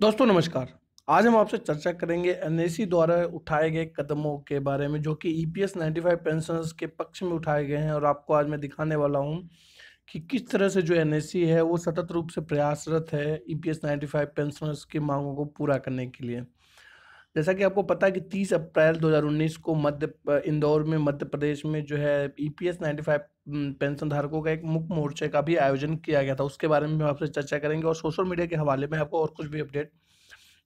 दोस्तों नमस्कार आज हम आपसे चर्चा करेंगे एन द्वारा उठाए गए कदमों के बारे में जो कि ई नाइन्टी फाइव पेंशनर्स के पक्ष में उठाए गए हैं और आपको आज मैं दिखाने वाला हूं कि किस तरह से जो एन है वो सतत रूप से प्रयासरत है ई नाइन्टी फाइव पेंशनर्स की मांगों को पूरा करने के लिए जैसा कि आपको पता है कि तीस अप्रैल 2019 को मध्य इंदौर में मध्य प्रदेश में जो है E P S ninety five pension धारकों का एक मुख्य मोर्चे का भी आयोजन किया गया था उसके बारे में हम आपसे चर्चा करेंगे और सोशल मीडिया के हवाले में आपको और कुछ भी अपडेट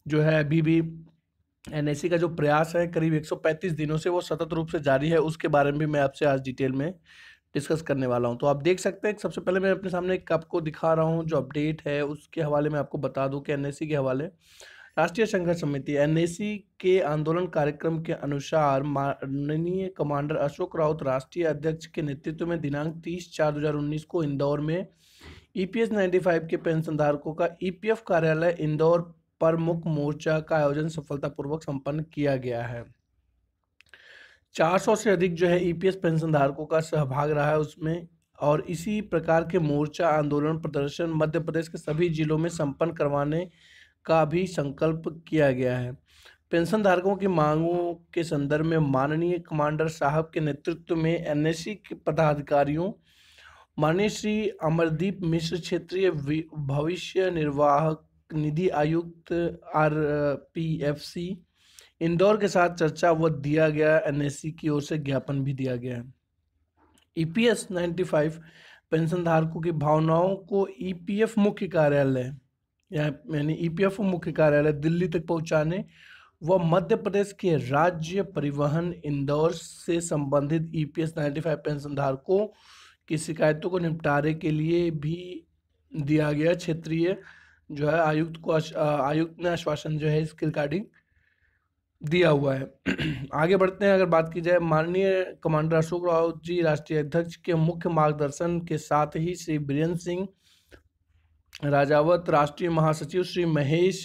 जो है अभी भी एन e का जो प्रयास है करीब 135 दिनों से वो सतत रूप से जारी है उसके बारे में भी मैं आपसे आज डिटेल में डिस्कस करने वाला हूँ तो आप देख सकते हैं सबसे पहले मैं अपने सामने एक आपको दिखा रहा हूँ जो अपडेट है उसके हवाले में आपको बता दूँ कि एन e के हवाले राष्ट्रीय संघर्ष समिति एन के आंदोलन कार्यक्रम के अनुसार माननीय कमांडर अशोक राउत राष्ट्रीय अध्यक्ष के नेतृत्व में दिनांक 30 चार 2019 को इंदौर में ईपीएस e 95 के पेंशन धारकों का ईपीएफ e कार्यालय इंदौर पर मुख्य मोर्चा का आयोजन सफलतापूर्वक संपन्न किया गया है 400 से अधिक जो है ईपीएस e पेंशन धारकों का सहभाग रहा है उसमें और इसी प्रकार के मोर्चा आंदोलन प्रदर्शन मध्य प्रदेश के सभी जिलों में संपन्न करवाने का भी संकल्प किया गया है पेंशन धारकों की मांगों के संदर्भ में माननीय कमांडर साहब के नेतृत्व में एनएससी के पदाधिकारियों माननीय श्री अमरदीप मिश्र क्षेत्रीय भविष्य निर्वाह निधि आयुक्त R P F C Indore के साथ चर्चा व दिया गया एनएससी की ओर से ज्ञापन भी दिया गया है ईपीएस 95 पेंशन धारकों की भावनाओं को ईपीएफ मुख्य कार्यालय यानी ईपीएफओ e मुख्य कार्यालय दिल्ली तक पहुंचाने व मध्य प्रदेश के राज्य परिवहन इंदौर से संबंधित ईपीएस e 95 पेंशन धारकों की शिकायतों को निपटारे के लिए भी दिया गया क्षेत्रीय जो है आयुक्त को आयुक्त ने आश्वासन जो है इसके रिगार्डिंग दिया हुआ है आगे बढ़ते हैं अगर बात की जाए माननीय कमांडर अशोक रावत जी राष्ट्रीय अध्यक्ष के मुख्य मार्गदर्शन के साथ ही श्री बीरेन्द्र सिंह राजावत राष्ट्रीय महासचिव श्री महेश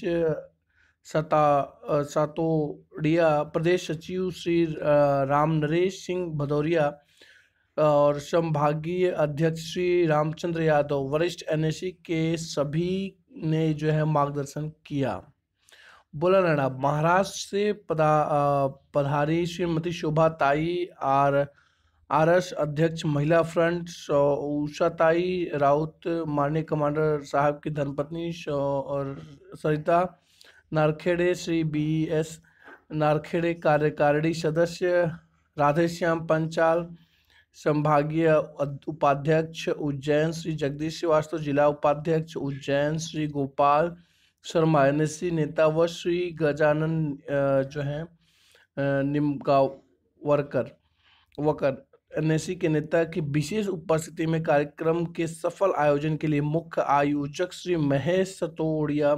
सता सातोड़िया प्रदेश सचिव श्री राम नरेश सिंह भदौरिया और संभागीय अध्यक्ष श्री रामचंद्र यादव वरिष्ठ एन के सभी ने जो है मार्गदर्शन किया बोला राणा महाराष्ट्र से पदा पधारी श्रीमती शोभा ताई और आर एस अध्यक्ष महिला फ्रंट उषाताई राउत माननीय कमांडर साहब की धर्मपत्नी और सरिता नारखेड़े श्री बी एस नारखेड़े कार्यकारिणी सदस्य राधेश्याम पंचाल संभागीय उपाध्यक्ष उज्जैन श्री जगदीश श्रीवास्तव जिला उपाध्यक्ष उज्जैन श्री गोपाल शर्मा एन नेता व श्री गजानन जो हैं निमगांव वर्कर वकर एनएससी के नेता की विशेष उपस्थिति में कार्यक्रम के सफल आयोजन के लिए मुख्य आयोजक श्री महेश सतोड़िया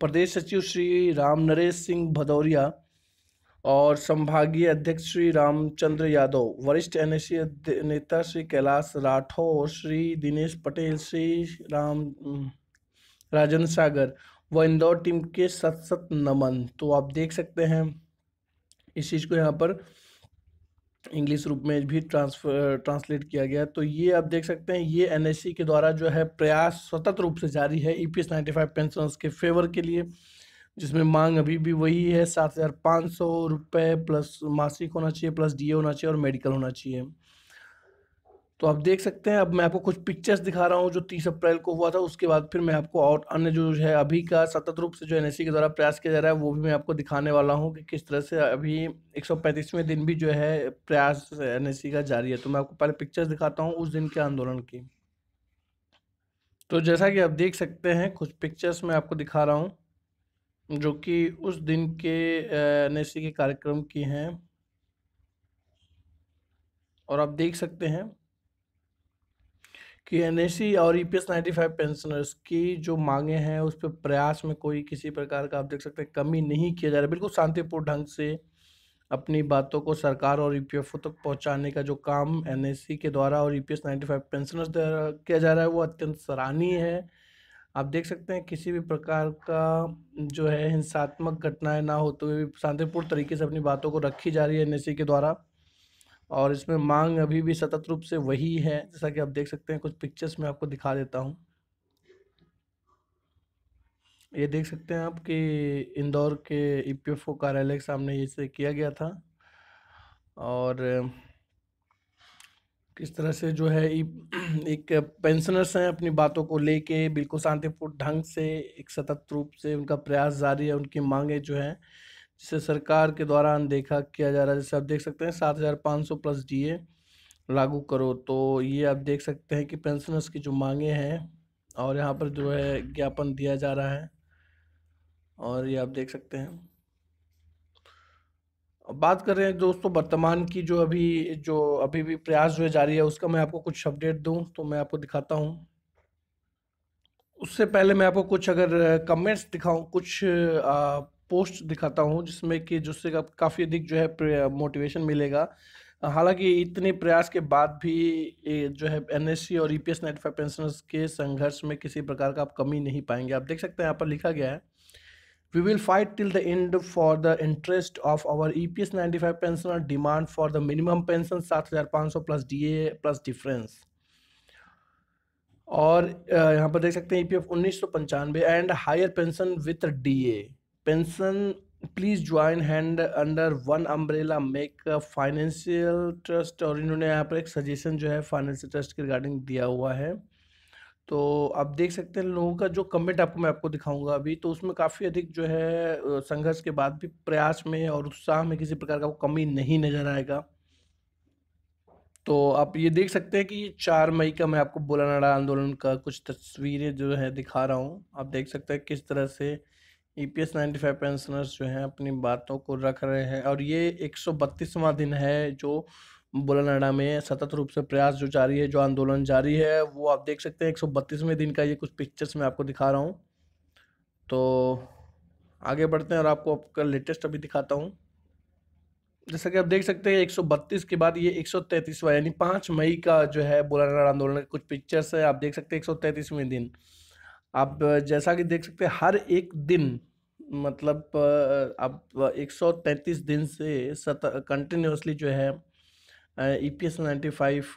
प्रदेश सचिव श्री राम नरेश सिंह भदौरिया और संभागीय अध्यक्ष श्री रामचंद्र यादव वरिष्ठ एनएससी नेता श्री कैलाश राठौर श्री दिनेश पटेल श्री राम राजन सागर व इंदौर टीम के सत सत नमन तो आप देख सकते हैं इस चीज़ को यहाँ पर इंग्लिश रूप में भी ट्रांसफर ट्रांसलेट किया गया तो ये आप देख सकते हैं ये एन के द्वारा जो है प्रयास स्वतंत्र रूप से जारी है E P S ninety five के फेवर के लिए जिसमें मांग अभी भी वही है सात हज़ार पाँच सौ रुपये प्लस मासिक होना चाहिए प्लस डीए होना चाहिए और मेडिकल होना चाहिए तो आप देख सकते हैं अब मैं आपको कुछ पिक्चर्स दिखा रहा हूँ जो तीस अप्रैल को हुआ था उसके बाद फिर मैं आपको और अन्य जो है अभी का सतत रूप से जो एनएससी के द्वारा प्रयास किया जा रहा है वो भी मैं आपको दिखाने वाला हूँ कि किस तरह से अभी एक दिन भी जो है प्रयास एन का जारी है तो मैं आपको पहले पिक्चर्स दिखाता हूँ उस दिन के आंदोलन की तो जैसा कि आप देख सकते हैं कुछ पिक्चर्स मैं आपको दिखा रहा हूँ जो कि उस दिन के एन के कार्यक्रम की हैं और आप देख सकते हैं कि एन और ई पी पेंशनर्स की जो मांगे हैं उस पर प्रयास में कोई किसी प्रकार का आप देख सकते हैं कमी नहीं किया जा रहा बिल्कुल शांतिपूर्ण ढंग से अपनी बातों को सरकार और ई e तक पहुंचाने का जो काम एन के द्वारा और ई पी पेंशनर्स द्वारा किया जा रहा है वो अत्यंत सराहनीय है आप देख सकते हैं किसी भी प्रकार का जो है हिंसात्मक घटनाएं ना होते हुए भी शांतिपूर्ण तरीके से अपनी बातों को रखी जा रही है एन के द्वारा और इसमें मांग अभी भी सतत रूप से वही है जैसा कि आप देख सकते हैं कुछ पिक्चर्स में आपको दिखा देता हूँ ये देख सकते हैं आप कि इंदौर के ई पी एफ ओ कार्यालय के सामने इसे किया गया था और किस तरह से जो है एक पेंशनर्स हैं अपनी बातों को लेके बिल्कुल शांतिपूर्ण ढंग से एक सतत रूप से उनका प्रयास जारी है उनकी मांगे जो हैं जिसे सरकार के द्वारा अनदेखा किया जा रहा है जैसे आप देख सकते हैं सात हज़ार पाँच सौ प्लस डीए लागू करो तो ये आप देख सकते हैं कि पेंशनर्स की जो मांगे हैं और यहाँ पर जो है ज्ञापन दिया जा रहा है और ये आप देख सकते हैं बात कर रहे हैं दोस्तों वर्तमान की जो अभी जो अभी भी प्रयास जो है जारी है उसका मैं आपको कुछ अपडेट दूं तो मैं आपको दिखाता हूं उससे पहले मैं आपको कुछ अगर कमेंट्स दिखाऊं कुछ आ, पोस्ट दिखाता हूँ जिसमें कि जिससे काफ़ी अधिक जो है मोटिवेशन मिलेगा हालांकि इतने प्रयास के बाद भी जो है एन और E P S ninety five pensioners के संघर्ष में किसी प्रकार का आप कमी नहीं पाएंगे आप देख सकते हैं यहाँ पर लिखा गया है we will fight till the end for the interest of our E P S ninety five pensioner demand for the minimum pension सात हज़ार पाँच सौ plus D A plus difference और यहाँ पर देख सकते हैं ई पी एफ उन्नीस सौ पंचानवे and higher pension with D A please join hand under one one make a financial trust और इन्होंने यहाँ पर एक सजेशन जो है फाइनेंशियल ट्रस्ट के रिगार्डिंग दिया हुआ है तो आप देख सकते हैं लोगों का जो कमेंट आपको मैं आपको दिखाऊंगा अभी तो उसमें काफ़ी अधिक जो है संघर्ष के बाद भी प्रयास में और उत्साह में किसी प्रकार का कमी नहीं नज़र आएगा तो आप ये देख सकते हैं कि चार मई का मैं आपको बोलानाडा आंदोलन का कुछ तस्वीरें जो है दिखा रहा हूँ आप देख सकते हैं किस तरह से E P S ninety five pensioners जो हैं अपनी बातों को रख रहे हैं और ये एक सौ बत्तीसवां दिन है जो बुलानाडा में सतत रूप से प्रयास जो जारी है जो आंदोलन जारी है वो आप देख सकते हैं एक सौ बत्तीसवें दिन का ये कुछ पिक्चर्स मैं आपको दिखा रहा हूँ तो आगे बढ़ते हैं और आपको आपका लेटेस्ट अभी दिखाता हूँ जैसा कि आप देख सकते हैं 132 के बाद ये 133वां यानी पाँच मई का जो है बुलानाडा आंदोलन के कुछ पिक्चर्स है आप देख सकते हैं तैंतीसवें दिन आप जैसा कि देख सकते हैं हर एक दिन मतलब आप 133 दिन से सत कंटिन्यूसली जो है E P S ninety five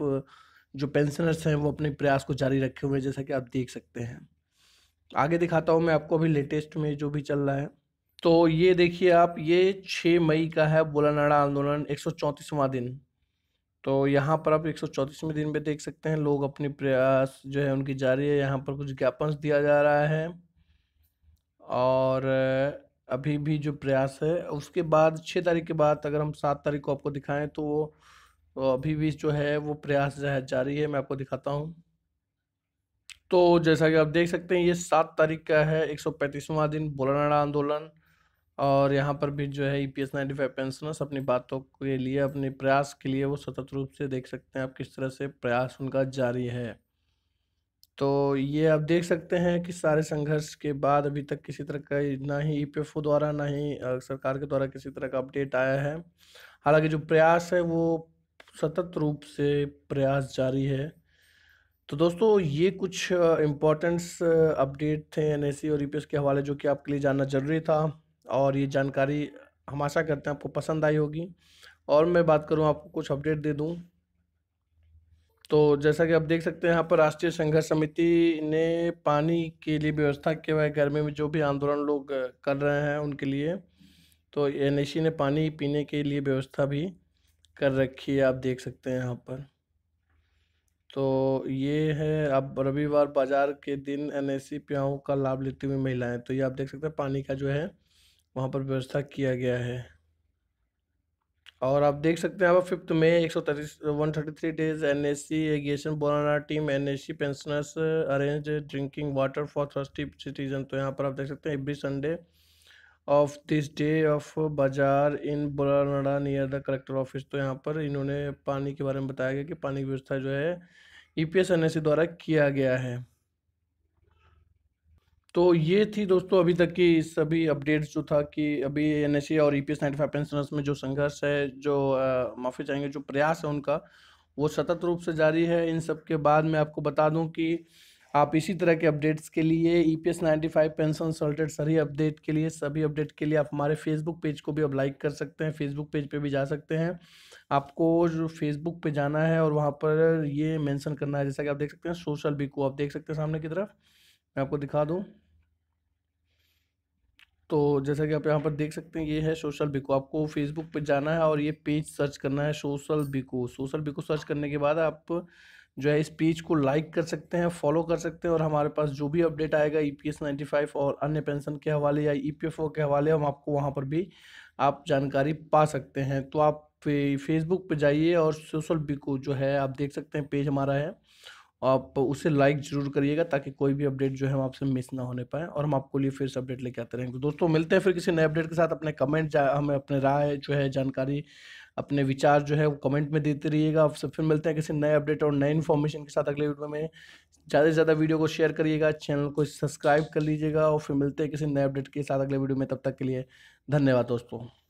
जो पेंशनर्स हैं वो अपने प्रयास को जारी रखे हुए हैं जैसा कि आप देख सकते हैं आगे दिखाता हूँ मैं आपको अभी लेटेस्ट में जो भी चल रहा है तो ये देखिए आप ये छः मई का है बोलानाड़ा आंदोलन एक सौ दिन तो यहाँ पर आप एक सौ दिन में देख सकते हैं लोग अपनी प्रयास जो है उनकी जारी है यहाँ पर कुछ ज्ञापन दिया जा रहा है और अभी भी जो प्रयास है उसके बाद छः तारीख के बाद अगर हम सात तारीख को आपको दिखाएं तो तो अभी भी जो है वो प्रयास जो है जारी है मैं आपको दिखाता हूँ तो जैसा कि आप देख सकते हैं ये सात तारीख का है एक सौ पैंतीसवां दिन बोलाना आंदोलन और यहाँ पर भी जो है E P S ninety five pensioners अपनी बातों के लिए अपने प्रयास के लिए वो सतत रूप से देख सकते हैं आप किस तरह से प्रयास उनका जारी है तो ये आप देख सकते हैं कि सारे संघर्ष के बाद अभी तक किसी तरह का ना ही ई e पी द्वारा ना ही सरकार के द्वारा किसी तरह का अपडेट आया है हालांकि जो प्रयास है वो सतत रूप से प्रयास जारी है तो दोस्तों ये कुछ इम्पोर्टेंट्स अपडेट थे एन और ई e के हवाले जो कि आपके लिए जानना जरूरी था और ये जानकारी हम आशा करते हैं आपको पसंद आई होगी और मैं बात करूँ आपको कुछ अपडेट दे दूँ तो जैसा कि आप देख सकते हैं यहाँ पर राष्ट्रीय संघर्ष समिति ने पानी के लिए व्यवस्था किया हुआ है गर्मी में जो भी आंदोलन लोग कर रहे हैं उनके लिए तो एन ने पानी पीने के लिए व्यवस्था भी कर रखी है आप देख सकते हैं यहाँ पर तो ये है अब रविवार बाजार के दिन एन एस का लाभ लेती हुई महिलाएं तो ये आप देख सकते हैं पानी का जो है वहाँ पर व्यवस्था किया गया है और आप देख सकते हैं अब फिफ्थ में एक सौ one thirty three days N S C agitation Bolana team N S C pensioners arrange drinking water for thirsty citizen तो यहाँ पर आप देख सकते हैं every Sunday of this day of bazaar in बोलाना नियर द कलेक्टर ऑफिस तो यहाँ पर इन्होंने पानी के बारे में बताया गया कि पानी की व्यवस्था जो है E P S N S C द्वारा किया गया है तो ये थी दोस्तों अभी तक की सभी अपडेट्स जो था कि अभी एन और ई पी एस पेंशनर्स में जो संघर्ष है जो माफ़ी चाहेंगे जो प्रयास है उनका वो सतत रूप से जारी है इन सब के बाद मैं आपको बता दूं कि आप इसी तरह के अपडेट्स के लिए E P S ninety five pension से सभी अपडेट के लिए सभी अपडेट के लिए आप हमारे फेसबुक पेज को भी अब लाइक कर सकते हैं फेसबुक पेज पे भी जा सकते हैं आपको जो फेसबुक पे जाना है और वहाँ पर ये मेंशन करना है जैसा कि आप देख सकते हैं सोशल बी आप देख सकते हैं सामने की तरफ मैं आपको दिखा दूँ तो जैसा कि आप यहाँ पर देख सकते हैं ये है सोशल बिको आपको फेसबुक पे जाना है और ये पेज सर्च करना है सोशल बिको सोशल बिको सर्च करने के बाद आप जो है इस पेज को लाइक कर सकते हैं फॉलो कर सकते हैं और हमारे पास जो भी अपडेट आएगा E P S ninety five और अन्य पेंशन के हवाले या ई पी एफ ओ के हवाले हम आपको वहाँ पर भी आप जानकारी पा सकते हैं तो आप फेसबुक पर जाइए और सोशल बिको जो है आप देख सकते हैं पेज हमारा है आप उसे लाइक जरूर करिएगा ताकि कोई भी अपडेट जो है हम आपसे मिस ना होने पाए और हम आपको लिए फिर से अपडेट लेके आते रहेंगे तो दोस्तों मिलते हैं फिर किसी नए अपडेट के साथ अपने कमेंट हमें अपने राय जो है जानकारी अपने विचार जो है वो कमेंट में देते रहिएगा आपसे फिर मिलते हैं किसी नए अपडेट और नए इन्फॉर्मेशन के साथ अगले वीडियो में ज़्यादा से ज़्यादा वीडियो को शेयर करिएगा चैनल को सब्सक्राइब कर लीजिएगा और फिर मिलते हैं किसी नए अपडेट के साथ अगले वीडियो में तब तक के लिए धन्यवाद दोस्तों